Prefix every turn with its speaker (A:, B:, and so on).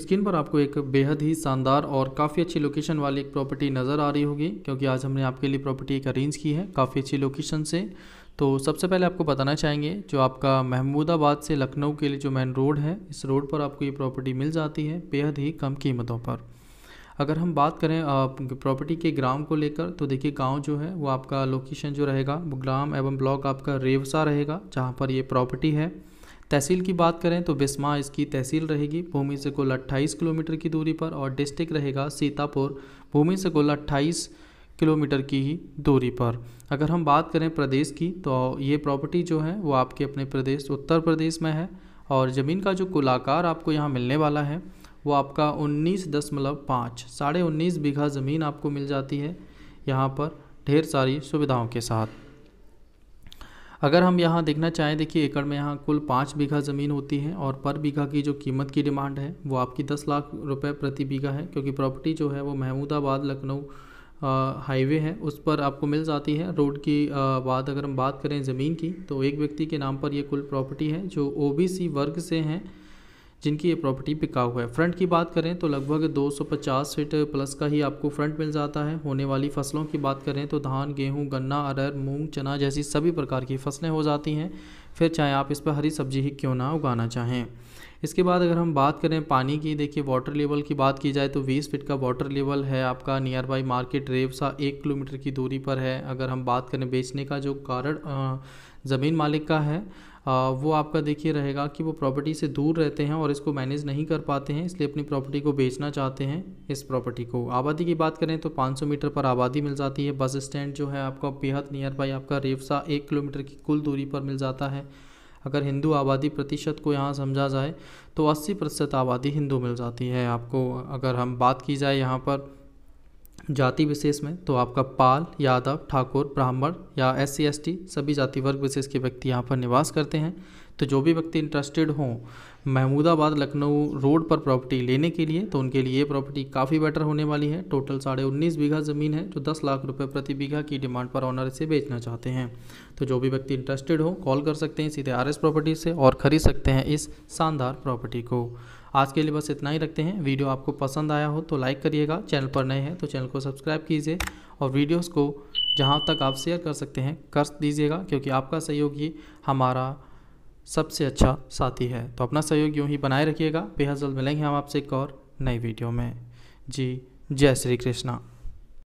A: screen पर आपको एक बेहद ही शानदार और काफ़ी अच्छी लोकेशन वाली एक प्रॉपर्टी नज़र आ रही होगी क्योंकि आज हमने आपके लिए प्रॉपर्टी एक अरेंज की है काफ़ी अच्छी लोकेशन से तो सबसे पहले आपको बताना चाहेंगे जो आपका महमूदाबाद से लखनऊ के लिए जो मेन रोड है इस रोड पर आपको ये प्रॉपर्टी मिल जाती है बेहद ही कम कीमतों पर अगर हम बात करें प्रॉपर्टी के ग्राम को लेकर तो देखिए गांव जो है वो आपका लोकेशन जो रहेगा वो ग्राम एवं ब्लॉक आपका रेवसा रहेगा जहाँ पर ये प्रॉपर्टी है तहसील की बात करें तो बिस्मा इसकी तहसील रहेगी भूमि से कुल 28 किलोमीटर की दूरी पर और डिस्ट्रिक्ट रहेगा सीतापुर भूमि से कुल 28 किलोमीटर की ही दूरी पर अगर हम बात करें प्रदेश की तो ये प्रॉपर्टी जो है वो आपके अपने प्रदेश उत्तर प्रदेश में है और ज़मीन का जो कुल आकार आपको यहाँ मिलने वाला है वो आपका उन्नीस दशमलव पाँच साढ़े उन्नीस बीघा ज़मीन आपको मिल जाती है यहाँ पर ढेर सारी सुविधाओं के साथ अगर हम यहाँ देखना चाहें देखिए एकड़ में यहाँ कुल पाँच बीघा ज़मीन होती है और पर बीघा की जो कीमत की डिमांड है वो आपकी दस लाख रुपये प्रति बीघा है क्योंकि प्रॉपर्टी जो है वो महमूदाबाद लखनऊ हाईवे है उस पर आपको मिल जाती है रोड की बात अगर हम बात करें ज़मीन की तो एक व्यक्ति के नाम पर ये कुल प्रॉपर्टी है जो ओ वर्ग से हैं जिनकी ये प्रॉपर्टी पिका हुआ है फ्रंट की बात करें तो लगभग 250 फीट प्लस का ही आपको फ्रंट मिल जाता है होने वाली फसलों की बात करें तो धान गेहूँ गन्ना अरहर मूंग चना जैसी सभी प्रकार की फसलें हो जाती हैं फिर चाहे आप इस पर हरी सब्जी ही क्यों ना उगाना चाहें इसके बाद अगर हम बात करें पानी की देखिए वाटर लेवल की बात की जाए तो 20 फीट का वाटर लेवल है आपका नियर बाई मार्केट रेवसा एक किलोमीटर की दूरी पर है अगर हम बात करें बेचने का जो कारण ज़मीन मालिक का है वो आपका देखिए रहेगा कि वो प्रॉपर्टी से दूर रहते हैं और इसको मैनेज नहीं कर पाते हैं इसलिए अपनी प्रॉपर्टी को बेचना चाहते हैं इस प्रॉपर्टी को आबादी की बात करें तो 500 मीटर पर आबादी मिल जाती है बस स्टैंड जो है आपका बेहद नियर बाई आपका रेवसा एक किलोमीटर की कुल दूरी पर मिल जाता है अगर हिंदू आबादी प्रतिशत को यहाँ समझा जाए तो 80 प्रतिशत आबादी हिंदू मिल जाती है आपको अगर हम बात की जाए यहाँ पर जाति विशेष में तो आपका पाल यादव ठाकुर ब्राह्मण या एस सी सभी जाति वर्ग विशेष के व्यक्ति यहाँ पर निवास करते हैं तो जो भी व्यक्ति इंटरेस्टेड हों महमूदाबाद लखनऊ रोड पर प्रॉपर्टी लेने के लिए तो उनके लिए ये प्रॉपर्टी काफ़ी बेटर होने वाली है टोटल साढ़े उन्नीस बीघा ज़मीन है जो दस लाख रुपए प्रति बीघा की डिमांड पर ऑनर इसे बेचना चाहते हैं तो जो भी व्यक्ति इंटरेस्टेड हो कॉल कर सकते हैं सीधे आर प्रॉपर्टी से और ख़रीद सकते हैं इस शानदार प्रॉपर्टी को आज के लिए बस इतना ही रखते हैं वीडियो आपको पसंद आया हो तो लाइक करिएगा चैनल पर नए हैं तो चैनल को सब्सक्राइब कीजिए और वीडियोज़ को जहाँ तक आप शेयर कर सकते हैं कर दीजिएगा क्योंकि आपका सहयोग ही हमारा सबसे अच्छा साथी है तो अपना सहयोग यूँ ही बनाए रखिएगा बेहद जल्द मिलेंगे हम आपसे एक और नई वीडियो में जी जय श्री कृष्णा